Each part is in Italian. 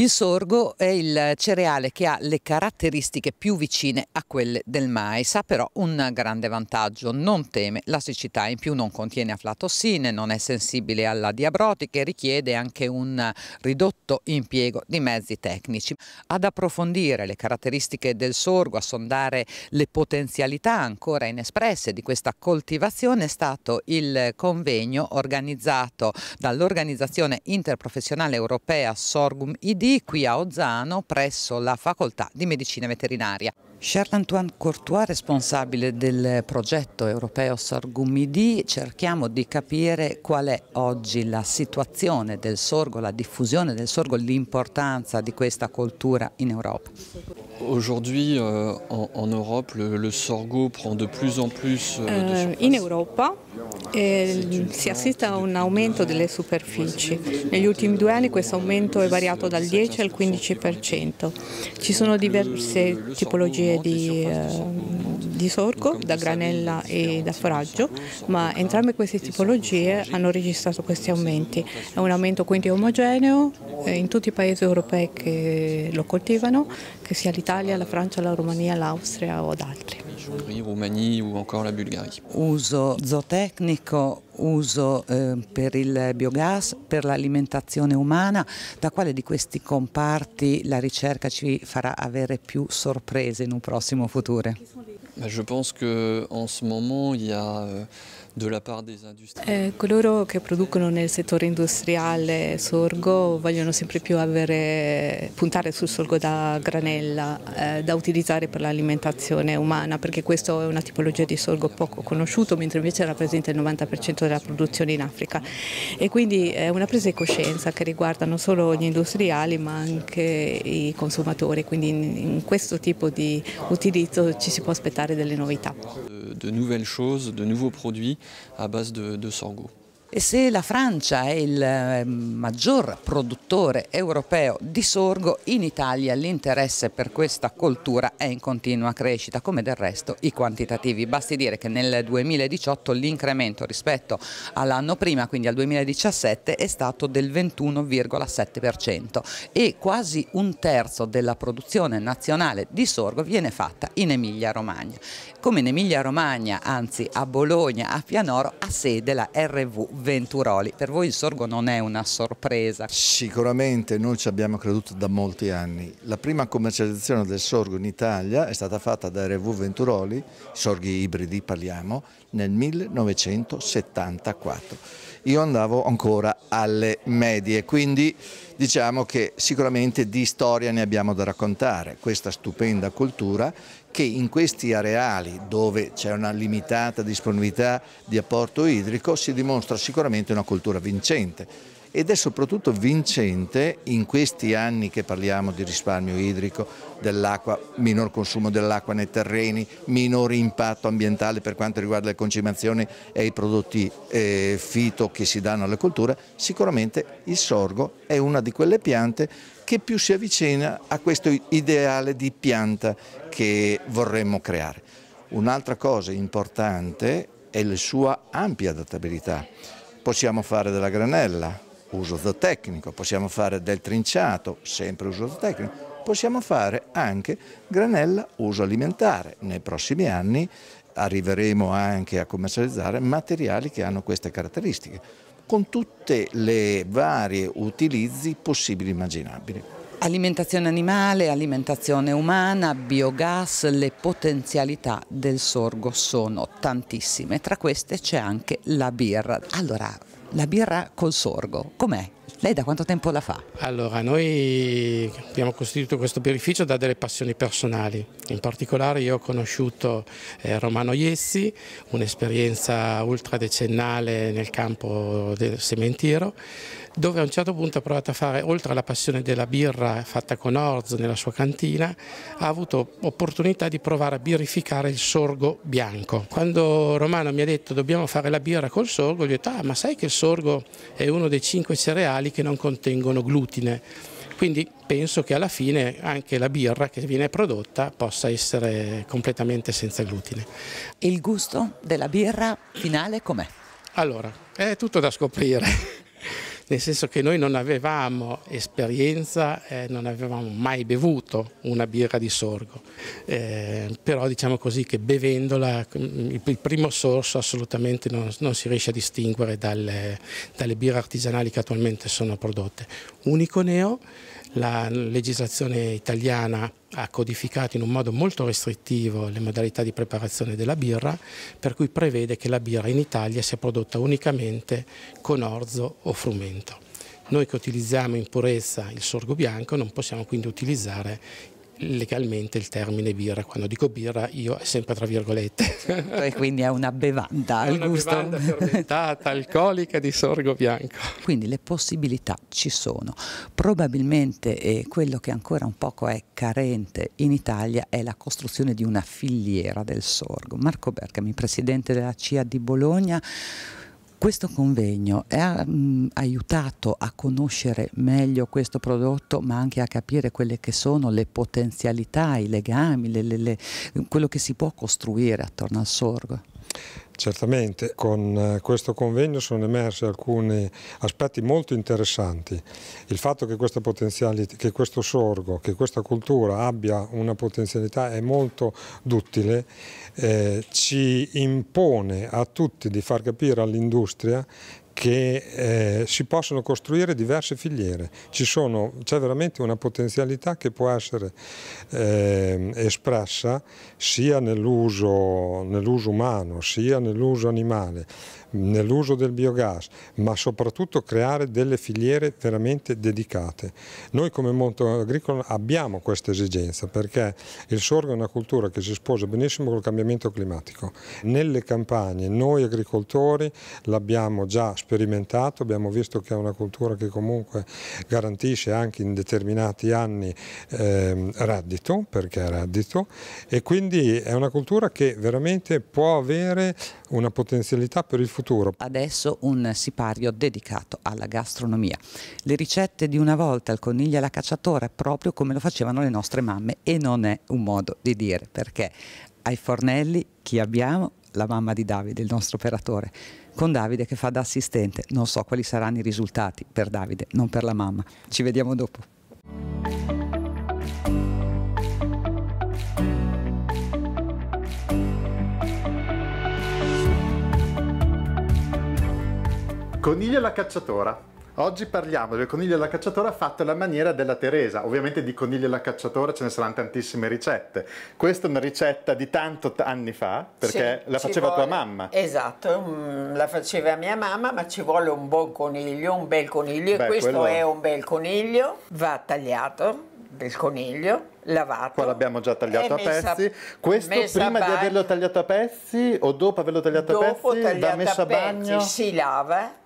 Il sorgo è il cereale che ha le caratteristiche più vicine a quelle del mais, ha però un grande vantaggio, non teme la siccità, in più non contiene aflatossine, non è sensibile alla diabrotica e richiede anche un ridotto impiego di mezzi tecnici. Ad approfondire le caratteristiche del sorgo, a sondare le potenzialità ancora inespresse di questa coltivazione è stato il convegno organizzato dall'Organizzazione Interprofessionale Europea Sorghum ID qui a Ozzano presso la Facoltà di Medicina Veterinaria. Charles-Antoine Courtois, responsabile del progetto europeo Sorgumidi, cerchiamo di capire qual è oggi la situazione del sorgo, la diffusione del sorgo, l'importanza di questa coltura in Europa. Aujourd'hui euh, en, en, Europe, le, le, sorgho prend de plus en plus euh, euh In Europa eh, si assiste a un aumento delle superfici. Negli ultimi due anni questo aumento è variato dal 10 al 15%. Ci sono diverse tipologie di eh, di sorgo, da granella e da foraggio, ma entrambe queste tipologie hanno registrato questi aumenti. È un aumento quindi omogeneo eh, in tutti i paesi europei che lo coltivano, che sia l'Italia, la Francia, la Romania, l'Austria o ad altri. Uso zootecnico, uso ehm, per il biogas, per l'alimentazione umana, da quale di questi comparti la ricerca ci farà avere più sorprese in un prossimo futuro? Je pense che in ce moment il y a euh, de la part des eh, coloro che producono nel settore industriale sorgo vogliono sempre più avere, puntare sul sorgo da granella eh, da utilizzare per l'alimentazione umana perché questa è una tipologia di sorgo poco conosciuto mentre invece rappresenta il 90% della produzione in Africa e quindi è una presa di coscienza che riguarda non solo gli industriali ma anche i consumatori quindi in, in questo tipo di utilizzo ci si può aspettare De, nouvelles choses, de nouveaux produits à base de, de sorgho. E se la Francia è il eh, maggior produttore europeo di sorgo, in Italia l'interesse per questa coltura è in continua crescita, come del resto i quantitativi. Basti dire che nel 2018 l'incremento rispetto all'anno prima, quindi al 2017, è stato del 21,7% e quasi un terzo della produzione nazionale di sorgo viene fatta in Emilia-Romagna. Come in Emilia-Romagna, anzi a Bologna, a Pianoro, ha sede la RV Venturoli. Per voi il sorgo non è una sorpresa? Sicuramente noi ci abbiamo creduto da molti anni. La prima commercializzazione del sorgo in Italia è stata fatta da RV Venturoli, sorghi ibridi parliamo, nel 1974. Io andavo ancora alle medie, quindi diciamo che sicuramente di storia ne abbiamo da raccontare. Questa stupenda cultura che in questi areali dove c'è una limitata disponibilità di apporto idrico si dimostra sicuramente una cultura vincente ed è soprattutto vincente in questi anni che parliamo di risparmio idrico, dell'acqua, minor consumo dell'acqua nei terreni, minore impatto ambientale per quanto riguarda le concimazioni e i prodotti eh, fito che si danno alle colture, sicuramente il sorgo è una di quelle piante che più si avvicina a questo ideale di pianta che vorremmo creare. Un'altra cosa importante è la sua ampia adattabilità. Possiamo fare della granella, uso zootecnico, possiamo fare del trinciato, sempre uso zootecnico, possiamo fare anche granella uso alimentare. Nei prossimi anni arriveremo anche a commercializzare materiali che hanno queste caratteristiche, con tutte le varie utilizzi possibili e immaginabili. Alimentazione animale, alimentazione umana, biogas, le potenzialità del sorgo sono tantissime, tra queste c'è anche la birra. Allora, la birra col sorgo, com'è? Lei da quanto tempo la fa? Allora, noi abbiamo costituito questo birrificio da delle passioni personali. In particolare io ho conosciuto eh, Romano Iessi, un'esperienza ultra decennale nel campo del sementiero, dove a un certo punto ha provato a fare, oltre alla passione della birra fatta con Orz nella sua cantina, ha avuto opportunità di provare a birrificare il sorgo bianco. Quando Romano mi ha detto dobbiamo fare la birra col sorgo, gli ho detto ah ma sai che il sorgo è uno dei cinque cereali che non contengono glutine quindi penso che alla fine anche la birra che viene prodotta possa essere completamente senza glutine. Il gusto della birra finale com'è? Allora, è tutto da scoprire nel senso che noi non avevamo esperienza, eh, non avevamo mai bevuto una birra di sorgo, eh, però diciamo così che bevendola mm, il primo sorso assolutamente non, non si riesce a distinguere dalle, dalle birre artigianali che attualmente sono prodotte. Unico neo la legislazione italiana ha codificato in un modo molto restrittivo le modalità di preparazione della birra, per cui prevede che la birra in Italia sia prodotta unicamente con orzo o frumento. Noi che utilizziamo in purezza il sorgo bianco non possiamo quindi utilizzare legalmente il termine birra. Quando dico birra io è sempre tra virgolette. Certo, e quindi è una bevanda al gusto. Una bevanda fermentata, alcolica di sorgo bianco. Quindi le possibilità ci sono. Probabilmente eh, quello che ancora un poco è carente in Italia è la costruzione di una filiera del sorgo. Marco Bergami, presidente della CIA di Bologna, questo convegno ha mh, mm, aiutato a conoscere meglio questo prodotto ma anche a capire quelle che sono le potenzialità, i legami, le, le, le, quello che si può costruire attorno al sorgo. Certamente con eh, questo convegno sono emersi alcuni aspetti molto interessanti. Il fatto che, che, questo sorgo, che questa cultura abbia una potenzialità è molto duttile, eh, ci impone a tutti di far capire all'industria che eh, si possono costruire diverse filiere, c'è veramente una potenzialità che può essere eh, espressa sia nell'uso nell umano sia nell'uso animale nell'uso del biogas, ma soprattutto creare delle filiere veramente dedicate. Noi come Monto Agricolo abbiamo questa esigenza perché il sorgo è una cultura che si sposa benissimo col cambiamento climatico. Nelle campagne noi agricoltori l'abbiamo già sperimentato, abbiamo visto che è una cultura che comunque garantisce anche in determinati anni eh, reddito, perché è reddito, e quindi è una cultura che veramente può avere una potenzialità per il futuro futuro. Adesso un sipario dedicato alla gastronomia. Le ricette di una volta, al coniglio alla cacciatore, proprio come lo facevano le nostre mamme e non è un modo di dire perché ai fornelli chi abbiamo? La mamma di Davide, il nostro operatore, con Davide che fa da assistente. Non so quali saranno i risultati per Davide, non per la mamma. Ci vediamo dopo. Coniglio alla cacciatora. Oggi parliamo del coniglio alla cacciatora fatto alla maniera della Teresa. Ovviamente di coniglio alla cacciatora ce ne saranno tantissime ricette. Questa è una ricetta di tanto anni fa, perché sì, la faceva vuole, tua mamma. Esatto, mm, la faceva mia mamma, ma ci vuole un buon coniglio, un bel coniglio. Beh, e questo quello... è un bel coniglio, va tagliato del coniglio lavato. Qua l'abbiamo già tagliato a pezzi. A, Questo prima di averlo tagliato a pezzi o dopo averlo tagliato dopo a pezzi va messo a, a bagno? Si lava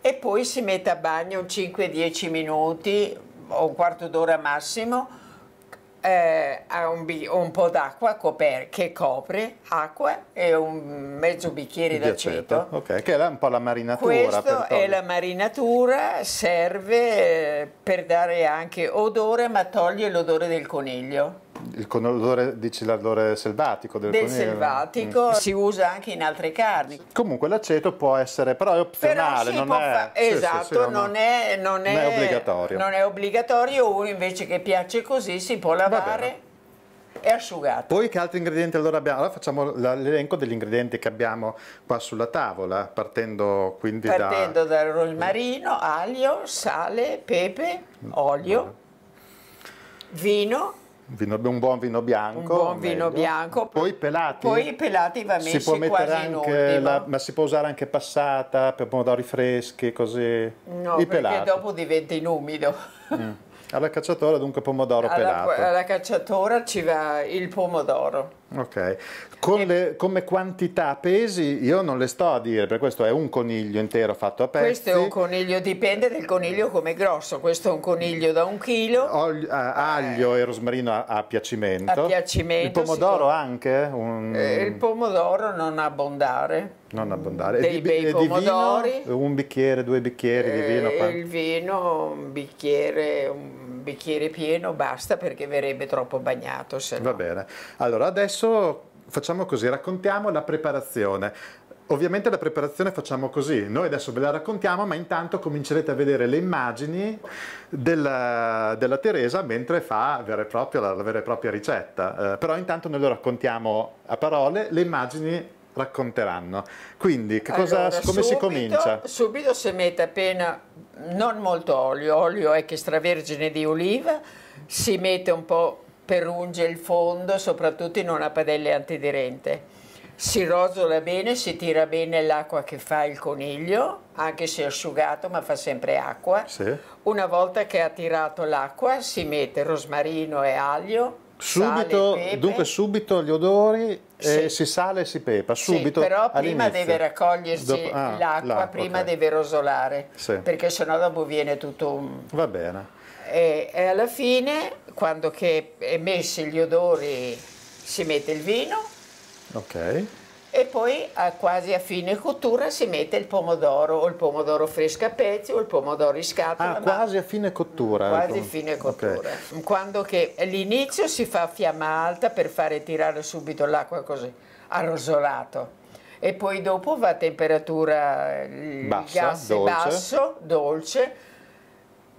e poi si mette a bagno 5-10 minuti o un quarto d'ora massimo eh, a un, un po' d'acqua che copre, acqua e un mezzo bicchiere d'aceto. Ok, che è un po' la marinatura. Questa è la marinatura, serve eh, per dare anche odore ma toglie l'odore del coniglio il colore, dici l'odore selvatico del, del selvatico, mm. si usa anche in altre carni. Comunque l'aceto può essere, però è opzionale, però esatto, non, è, sì, esatto, sì, sì, non, non, è, non, è, è, obbligatorio. Non è obbligatorio, uno invece che piace così si può lavare e asciugato. Poi che altri ingredienti allora abbiamo? Allora facciamo l'elenco degli ingredienti che abbiamo qua sulla tavola, partendo quindi partendo da... dal rosmarino, aglio, sale, pepe, mm. olio, vino Vino, un buon vino bianco. Un buon vino bianco. Poi pelati. Poi pelati va messi si può mettere anche la, ma si può usare anche passata per pomodori freschi, così. No, I perché pelati. dopo diventa inumido. Mm. Alla cacciatora dunque pomodoro alla, pelato. Alla cacciatora ci va il pomodoro. Ok, Con le- come quantità pesi io non le sto a dire, per questo è un coniglio intero fatto a pezzi. Questo è un coniglio, dipende dal coniglio come è grosso, questo è un coniglio da un chilo, Olio- ah, eh. aglio e rosmarino a, a piacimento. A piacimento, Il pomodoro sicuro. anche? Eh? Un- eh, il pomodoro non abbondare, non abbondare. E dei di- bei e di vino? pomodori. un bicchiere, due bicchieri di eh, vino. Eh, il vino un bicchiere, un bicchiere pieno basta perché verrebbe troppo bagnato se no. Va bene. Allora, adesso adesso facciamo così, raccontiamo la preparazione. Ovviamente la preparazione facciamo così, noi adesso ve la raccontiamo, ma intanto comincerete a vedere le immagini della, della Teresa mentre fa vera propria, la, vera e propria ricetta. Eh, però intanto noi lo raccontiamo a parole, le immagini racconteranno. Quindi, che cosa, allora, come subito, si comincia? Subito si mette appena non molto olio, olio extravergine di oliva, si mette un po' perunge il fondo, soprattutto in una padella antiderente. Si rotola bene, si tira bene l'acqua che fa il coniglio, anche se asciugato, ma fa sempre acqua. Sì. Una volta che ha tirato l'acqua, si mette rosmarino e aglio, Subito, sale, dunque subito gli odori sì. si sale e si pepa, subito sì, però prima deve raccogliersi Dopo, ah, l'acqua, prima okay. deve rosolare, sì. perché sennò dopo viene tutto un... Va bene e, e alla fine, quando che è emessi gli odori, si mette il vino. Ok e poi a quasi a fine cottura si mette il pomodoro o il pomodoro fresco a pezzi o il pomodoro in scatola. Ah, quasi a fine cottura. Quasi a ecco. fine cottura. Okay. Quando che all'inizio si fa a fiamma alta per fare tirare subito l'acqua così, arrosolato. E poi dopo va a temperatura eh, Bassa, gas dolce. basso, dolce,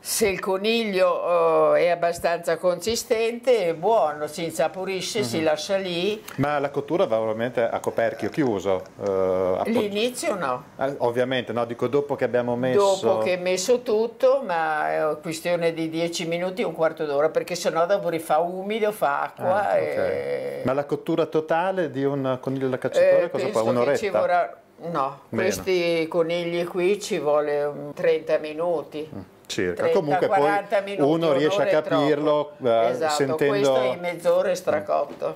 se il coniglio eh, è abbastanza consistente è buono, si insaporisce, mm -hmm. si mhm. lascia lì. Ma la cottura va ovviamente a coperchio chiuso? Eh, L'inizio no. Eh, ovviamente, no, dico dopo che abbiamo messo... Dopo che è messo tutto, ma è eh, questione di 10 minuti, un quarto d'ora, perché sennò dopo rifà umido, fa acqua. Ah, okay. e... Ma la cottura totale di un coniglio da cacciatore eh, cosa fa? Un'oretta? No, Meno. questi conigli qui ci vogliono 30 minuti. Mm circa. 30, Comunque poi minuti, uno riesce a capirlo eh, esatto, sentendo... questo in mezz'ora stracotto.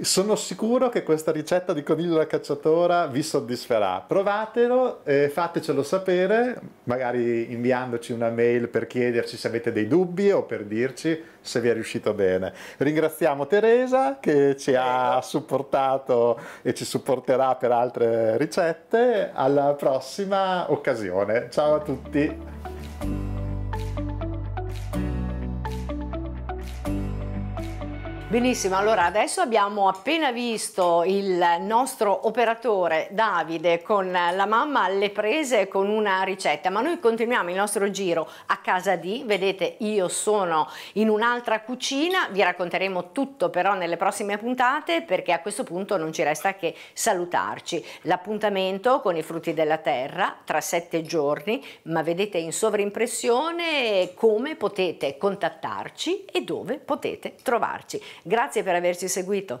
Sono sicuro che questa ricetta di coniglio da cacciatora vi soddisferà. Provatelo e fatecelo sapere, magari inviandoci una mail per chiederci se avete dei dubbi o per dirci se vi è riuscito bene. Ringraziamo Teresa che ci ha supportato e ci supporterà per altre ricette. Alla prossima occasione. Ciao a tutti. Benissimo, allora adesso abbiamo appena visto il nostro operatore Davide con la mamma alle prese con una ricetta, ma noi continuiamo il nostro giro a casa di, vedete io sono in un'altra cucina, vi racconteremo tutto però nelle prossime puntate perché a questo punto non ci resta che salutarci. L'appuntamento con i frutti della terra tra sette giorni, ma vedete in sovrimpressione come potete contattarci e dove potete trovarci. Grazie per averci seguito.